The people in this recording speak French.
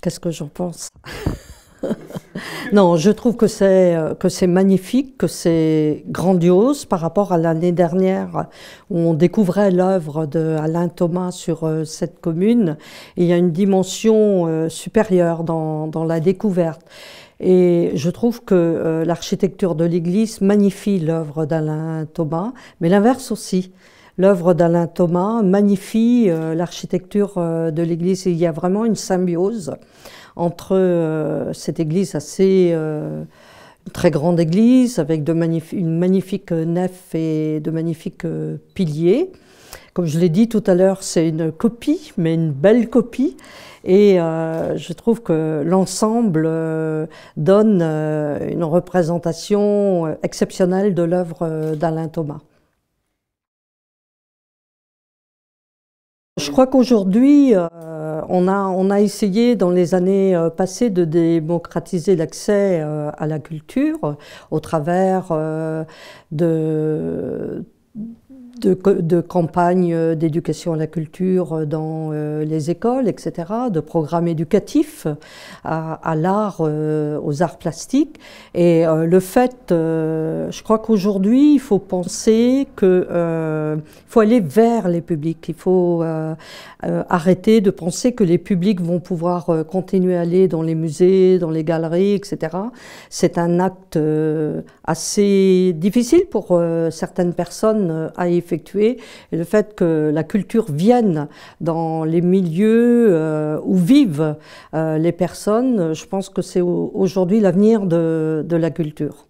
Qu'est-ce que j'en pense Non, je trouve que c'est euh, que c'est magnifique, que c'est grandiose par rapport à l'année dernière où on découvrait l'œuvre d'Alain Thomas sur euh, cette commune. il y a une dimension euh, supérieure dans, la découverte. Et je trouve que l'architecture de l'église magnifie l'œuvre d'Alain Thomas, mais l'inverse aussi. L'œuvre d'Alain Thomas magnifie euh, l'architecture euh, de l'église. Il y a vraiment une symbiose entre euh, cette église assez très grande église avec de magnifiques une magnifique nef et de magnifiques piliers. Comme je l'ai dit tout à l'heure, c'est une copie, mais une belle copie. Et je trouve que l'ensemble donne une représentation exceptionnelle de l'œuvre d'Alain Thomas. Je crois qu'aujourd'hui, euh, on, a, on a essayé dans les années euh, passées de démocratiser l'accès euh, à la culture au travers de de, de campagnes euh, d'éducation à la culture euh, dans euh, les écoles, etc., de programmes éducatifs à, à l'art, aux arts plastiques. Et le fait, je crois qu'aujourd'hui, il faut penser que faut aller vers les publics. Il faut arrêter de penser que les publics vont pouvoir continuer à aller dans les musées, dans les galeries, etc. C'est un acte assez difficile pour certaines personnes à effectuer et le fait que la culture vienne dans les milieux euh, où vivent euh, les personnes, je pense que c'est aujourd'hui l'avenir de la culture.